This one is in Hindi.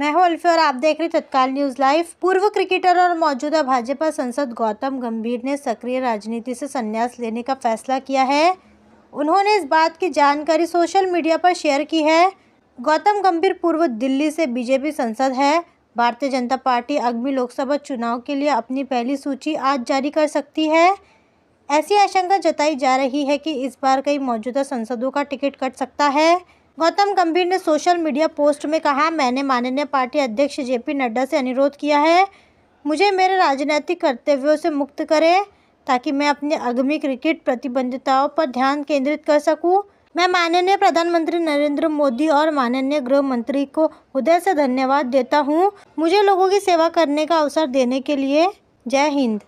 मैं हूं अल्फी और आप देख रहे हैं तत्काल न्यूज़ लाइव पूर्व क्रिकेटर और मौजूदा भाजपा संसद गौतम गंभीर ने सक्रिय राजनीति से संन्यास लेने का फैसला किया है उन्होंने इस बात की जानकारी सोशल मीडिया पर शेयर की है गौतम गंभीर पूर्व दिल्ली से बीजेपी संसद है भारतीय जनता पार्टी अगली लोकसभा चुनाव के लिए अपनी पहली सूची आज जारी कर सकती है ऐसी आशंका जताई जा रही है कि इस बार कई मौजूदा सांसदों का टिकट कट सकता है गौतम गंभीर ने सोशल मीडिया पोस्ट में कहा मैंने माननीय पार्टी अध्यक्ष जे पी नड्डा से अनुरोध किया है मुझे मेरे राजनैतिक कर्तव्यों से मुक्त करें ताकि मैं अपने अगमी क्रिकेट प्रतिबंधताओं पर ध्यान केंद्रित कर सकूं। मैं माननीय प्रधानमंत्री नरेंद्र मोदी और माननीय गृह मंत्री को हृदय से धन्यवाद देता हूं। मुझे लोगों की सेवा करने का अवसर देने के लिए जय हिंद